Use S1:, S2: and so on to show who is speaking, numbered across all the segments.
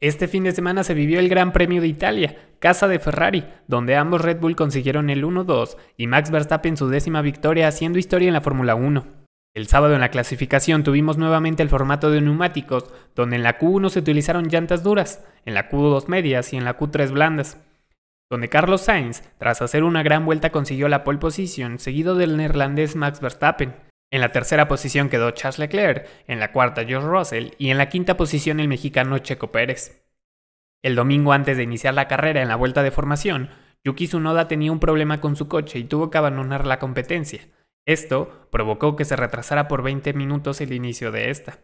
S1: Este fin de semana se vivió el Gran Premio de Italia, casa de Ferrari, donde ambos Red Bull consiguieron el 1-2 y Max Verstappen su décima victoria haciendo historia en la Fórmula 1. El sábado en la clasificación tuvimos nuevamente el formato de neumáticos, donde en la Q1 se utilizaron llantas duras, en la Q2 medias y en la Q3 blandas, donde Carlos Sainz, tras hacer una gran vuelta, consiguió la pole position, seguido del neerlandés Max Verstappen. En la tercera posición quedó Charles Leclerc, en la cuarta George Russell y en la quinta posición el mexicano Checo Pérez. El domingo antes de iniciar la carrera en la vuelta de formación, Yuki Tsunoda tenía un problema con su coche y tuvo que abandonar la competencia. Esto provocó que se retrasara por 20 minutos el inicio de esta.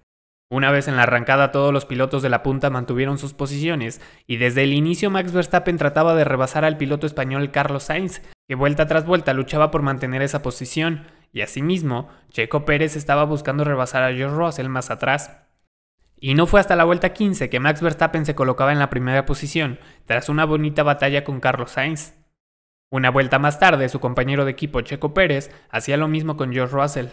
S1: Una vez en la arrancada todos los pilotos de la punta mantuvieron sus posiciones y desde el inicio Max Verstappen trataba de rebasar al piloto español Carlos Sainz, que vuelta tras vuelta luchaba por mantener esa posición, y asimismo, Checo Pérez estaba buscando rebasar a George Russell más atrás. Y no fue hasta la vuelta 15 que Max Verstappen se colocaba en la primera posición, tras una bonita batalla con Carlos Sainz. Una vuelta más tarde, su compañero de equipo Checo Pérez hacía lo mismo con George Russell.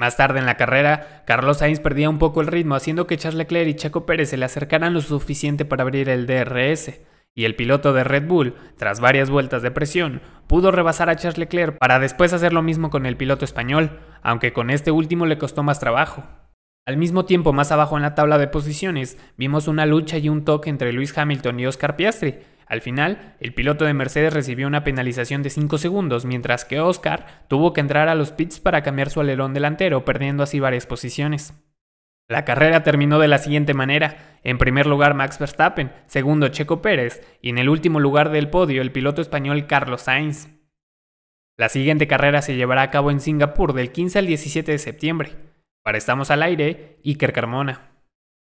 S1: Más tarde en la carrera, Carlos Sainz perdía un poco el ritmo, haciendo que Charles Leclerc y Checo Pérez se le acercaran lo suficiente para abrir el DRS, y el piloto de Red Bull, tras varias vueltas de presión, pudo rebasar a Charles Leclerc para después hacer lo mismo con el piloto español, aunque con este último le costó más trabajo. Al mismo tiempo, más abajo en la tabla de posiciones, vimos una lucha y un toque entre Luis Hamilton y Oscar Piastri. Al final, el piloto de Mercedes recibió una penalización de 5 segundos, mientras que Oscar tuvo que entrar a los pits para cambiar su alerón delantero, perdiendo así varias posiciones. La carrera terminó de la siguiente manera. En primer lugar Max Verstappen, segundo Checo Pérez y en el último lugar del podio el piloto español Carlos Sainz. La siguiente carrera se llevará a cabo en Singapur del 15 al 17 de septiembre. Para Estamos al Aire, Iker Carmona.